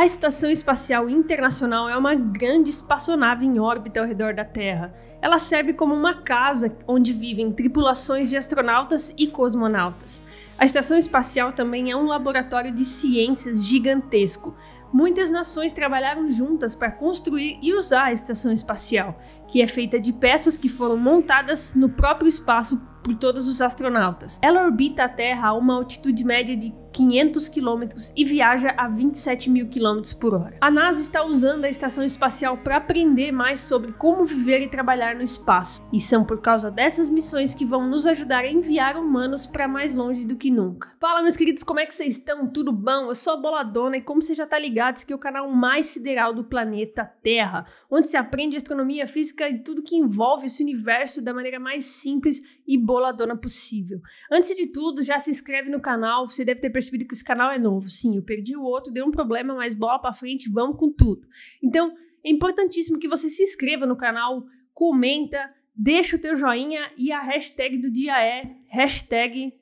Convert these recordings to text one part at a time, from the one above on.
A Estação Espacial Internacional é uma grande espaçonave em órbita ao redor da Terra. Ela serve como uma casa onde vivem tripulações de astronautas e cosmonautas. A Estação Espacial também é um laboratório de ciências gigantesco. Muitas nações trabalharam juntas para construir e usar a Estação Espacial, que é feita de peças que foram montadas no próprio espaço por todos os astronautas. Ela orbita a Terra a uma altitude média de 500 km e viaja a 27 mil km por hora. A NASA está usando a estação espacial para aprender mais sobre como viver e trabalhar no espaço, e são por causa dessas missões que vão nos ajudar a enviar humanos para mais longe do que nunca. Fala, meus queridos, como é que vocês estão? Tudo bom? Eu sou a Boladona e, como você já tá ligado, esse aqui é o canal mais sideral do planeta Terra, onde se aprende astronomia, física e tudo que envolve esse universo da maneira mais simples e boladona possível. Antes de tudo, já se inscreve no canal. Você deve ter percebido que esse canal é novo. Sim, eu perdi o outro, deu um problema, mas bola para frente, vamos com tudo. Então, é importantíssimo que você se inscreva no canal, comenta, deixa o teu joinha e a hashtag do dia é hashtag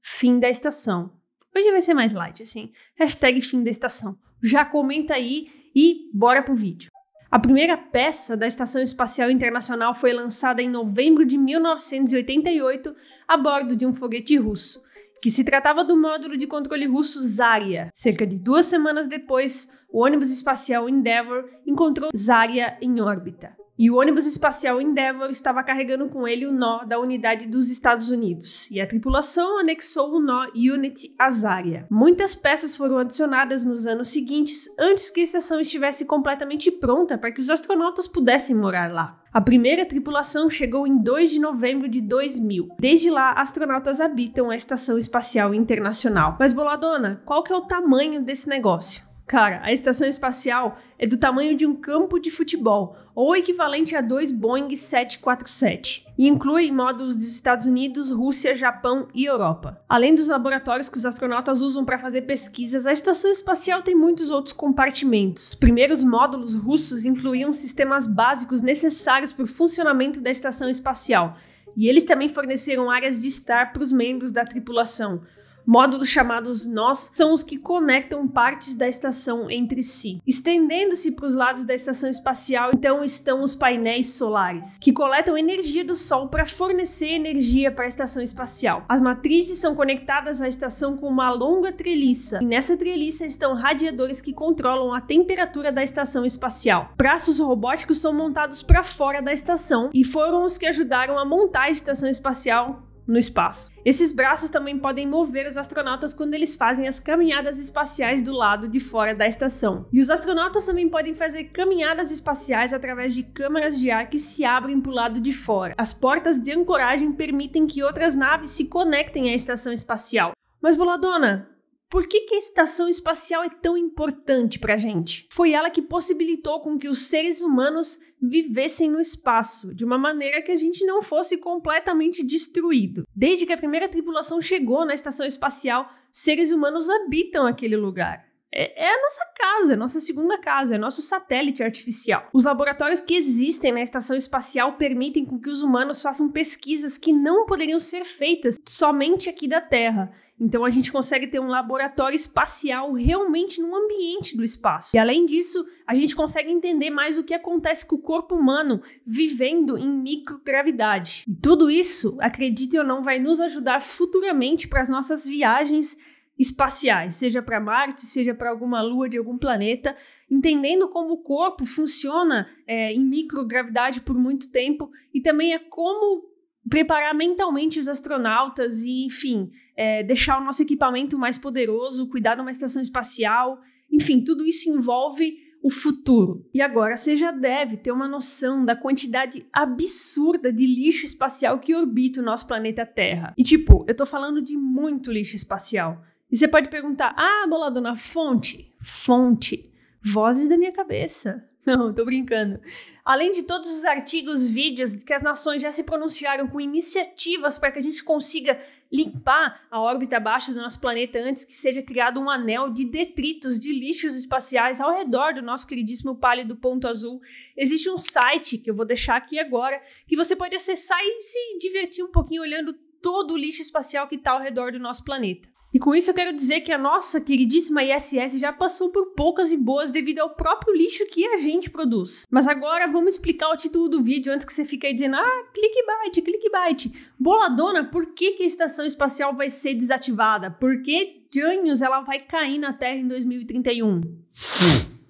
fim da estação. Hoje vai ser mais light, assim. Hashtag fim da estação. Já comenta aí e bora pro vídeo. A primeira peça da Estação Espacial Internacional foi lançada em novembro de 1988 a bordo de um foguete russo, que se tratava do módulo de controle russo Zarya. Cerca de duas semanas depois, o ônibus espacial Endeavour encontrou Zarya em órbita. E o ônibus espacial Endeavour estava carregando com ele o nó da unidade dos Estados Unidos, e a tripulação anexou o nó Unity Azaria. Muitas peças foram adicionadas nos anos seguintes antes que a estação estivesse completamente pronta para que os astronautas pudessem morar lá. A primeira tripulação chegou em 2 de novembro de 2000. Desde lá, astronautas habitam a Estação Espacial Internacional. Mas boladona, qual que é o tamanho desse negócio? Cara, a estação espacial é do tamanho de um campo de futebol, ou equivalente a dois Boeing 747, e inclui módulos dos Estados Unidos, Rússia, Japão e Europa. Além dos laboratórios que os astronautas usam para fazer pesquisas, a estação espacial tem muitos outros compartimentos. Os primeiros módulos russos incluíam sistemas básicos necessários para o funcionamento da estação espacial, e eles também forneceram áreas de estar para os membros da tripulação Módulos chamados nós são os que conectam partes da estação entre si. Estendendo-se para os lados da estação espacial, então estão os painéis solares, que coletam energia do Sol para fornecer energia para a estação espacial. As matrizes são conectadas à estação com uma longa treliça, e nessa treliça estão radiadores que controlam a temperatura da estação espacial. Braços robóticos são montados para fora da estação e foram os que ajudaram a montar a estação espacial no espaço. Esses braços também podem mover os astronautas quando eles fazem as caminhadas espaciais do lado de fora da estação. E os astronautas também podem fazer caminhadas espaciais através de câmaras de ar que se abrem para o lado de fora. As portas de ancoragem permitem que outras naves se conectem à estação espacial. Mas, Boladona, por que, que a estação espacial é tão importante para a gente? Foi ela que possibilitou com que os seres humanos vivessem no espaço, de uma maneira que a gente não fosse completamente destruído. Desde que a primeira tripulação chegou na estação espacial, seres humanos habitam aquele lugar. É, é, a nossa casa, é a nossa segunda casa, é nosso satélite artificial. Os laboratórios que existem na estação espacial permitem com que os humanos façam pesquisas que não poderiam ser feitas somente aqui da Terra. Então a gente consegue ter um laboratório espacial realmente no ambiente do espaço. E além disso, a gente consegue entender mais o que acontece com o corpo humano vivendo em microgravidade. E tudo isso, acredite ou não, vai nos ajudar futuramente para as nossas viagens espaciais, seja para Marte, seja para alguma lua de algum planeta, entendendo como o corpo funciona é, em microgravidade por muito tempo e também é como preparar mentalmente os astronautas e, enfim, é, deixar o nosso equipamento mais poderoso, cuidar de uma estação espacial, enfim, tudo isso envolve o futuro. E agora você já deve ter uma noção da quantidade absurda de lixo espacial que orbita o nosso planeta Terra. E tipo, eu tô falando de muito lixo espacial. E você pode perguntar: ah, boladona, fonte. Fonte. Vozes da minha cabeça. Não, tô brincando. Além de todos os artigos, vídeos que as nações já se pronunciaram com iniciativas para que a gente consiga limpar a órbita baixa do nosso planeta antes que seja criado um anel de detritos, de lixos espaciais ao redor do nosso queridíssimo pálido ponto azul, existe um site que eu vou deixar aqui agora que você pode acessar e se divertir um pouquinho olhando todo o lixo espacial que está ao redor do nosso planeta. E com isso eu quero dizer que a nossa queridíssima ISS já passou por poucas e boas devido ao próprio lixo que a gente produz. Mas agora vamos explicar o título do vídeo antes que você fique aí dizendo: ah, clickbait, clickbait. Boladona, por que, que a estação espacial vai ser desativada? Por que anos ela vai cair na Terra em 2031?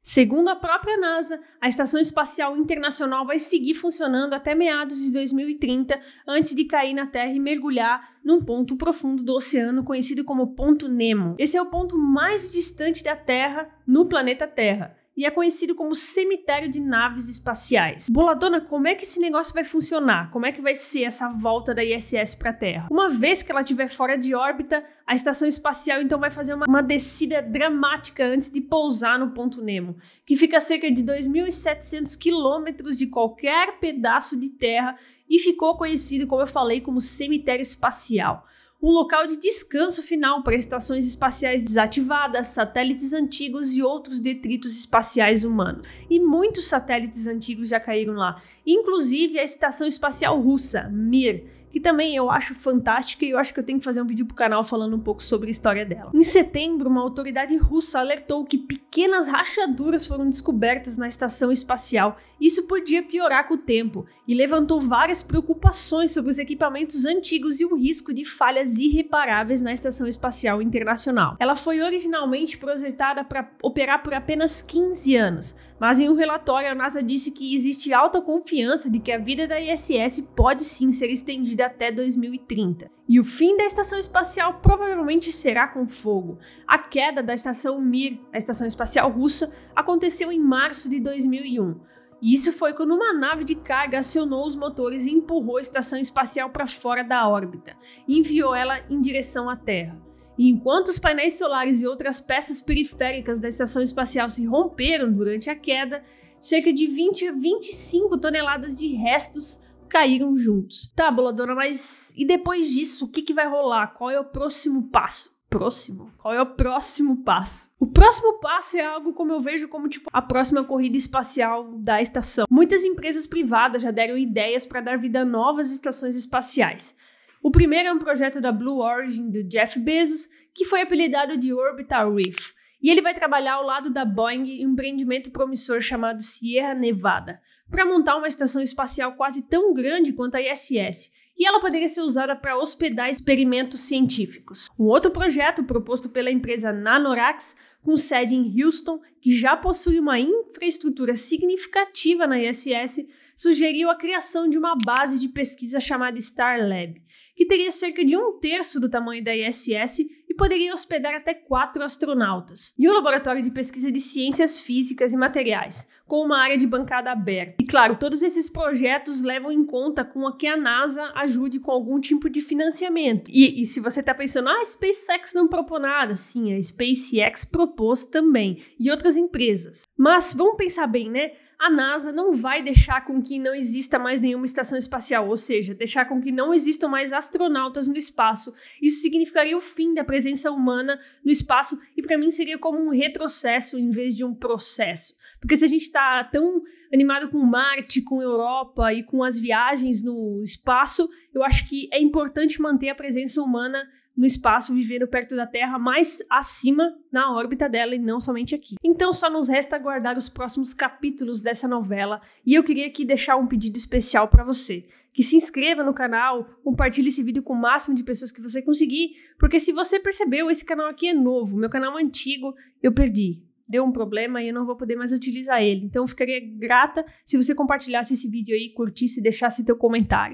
Segundo a própria NASA, a Estação Espacial Internacional vai seguir funcionando até meados de 2030, antes de cair na Terra e mergulhar num ponto profundo do oceano conhecido como Ponto Nemo. Esse é o ponto mais distante da Terra no planeta Terra e é conhecido como cemitério de naves espaciais. Boladona, como é que esse negócio vai funcionar? Como é que vai ser essa volta da ISS para a Terra? Uma vez que ela estiver fora de órbita, a estação espacial então vai fazer uma, uma descida dramática antes de pousar no ponto Nemo, que fica a cerca de 2.700 quilômetros de qualquer pedaço de terra e ficou conhecido, como eu falei, como cemitério espacial um local de descanso final para estações espaciais desativadas, satélites antigos e outros detritos espaciais humanos. E muitos satélites antigos já caíram lá, inclusive a Estação Espacial Russa, Mir, que também eu acho fantástica e eu acho que eu tenho que fazer um vídeo pro canal falando um pouco sobre a história dela. Em setembro, uma autoridade russa alertou que pequenas rachaduras foram descobertas na estação espacial. Isso podia piorar com o tempo e levantou várias preocupações sobre os equipamentos antigos e o risco de falhas irreparáveis na Estação Espacial Internacional. Ela foi originalmente projetada para operar por apenas 15 anos, mas em um relatório, a NASA disse que existe alta confiança de que a vida da ISS pode sim ser estendida até 2030. E o fim da estação espacial provavelmente será com fogo. A queda da estação Mir, a estação espacial russa, aconteceu em março de 2001. isso foi quando uma nave de carga acionou os motores e empurrou a estação espacial para fora da órbita, e enviou ela em direção à Terra. E enquanto os painéis solares e outras peças periféricas da estação espacial se romperam durante a queda, cerca de 20 a 25 toneladas de restos caíram juntos. Tá, boladona, mas e depois disso, o que, que vai rolar? Qual é o próximo passo? Próximo? Qual é o próximo passo? O próximo passo é algo como eu vejo como tipo a próxima corrida espacial da estação. Muitas empresas privadas já deram ideias para dar vida a novas estações espaciais. O primeiro é um projeto da Blue Origin do Jeff Bezos, que foi apelidado de Orbital Reef, e ele vai trabalhar ao lado da Boeing em um empreendimento promissor chamado Sierra Nevada, para montar uma estação espacial quase tão grande quanto a ISS, e ela poderia ser usada para hospedar experimentos científicos. Um outro projeto proposto pela empresa Nanorax, com sede em Houston, que já possui uma infraestrutura significativa na ISS, sugeriu a criação de uma base de pesquisa chamada Star Lab, que teria cerca de um terço do tamanho da ISS e poderia hospedar até quatro astronautas, e um laboratório de pesquisa de ciências físicas e materiais, com uma área de bancada aberta. E claro, todos esses projetos levam em conta com a que a NASA ajude com algum tipo de financiamento. E, e se você está pensando, ah, a SpaceX não propôs nada, sim, a SpaceX propôs também, e outras empresas. Mas vamos pensar bem, né? a NASA não vai deixar com que não exista mais nenhuma estação espacial, ou seja, deixar com que não existam mais astronautas no espaço. Isso significaria o fim da presença humana no espaço e para mim seria como um retrocesso em vez de um processo. Porque se a gente está tão animado com Marte, com Europa e com as viagens no espaço, eu acho que é importante manter a presença humana no espaço, vivendo perto da Terra, mas acima na órbita dela e não somente aqui. Então só nos resta aguardar os próximos capítulos dessa novela e eu queria aqui deixar um pedido especial para você. Que se inscreva no canal, compartilhe esse vídeo com o máximo de pessoas que você conseguir, porque se você percebeu, esse canal aqui é novo, meu canal é antigo, eu perdi deu um problema e eu não vou poder mais utilizar ele. Então eu ficaria grata se você compartilhasse esse vídeo aí, curtisse e deixasse teu comentário.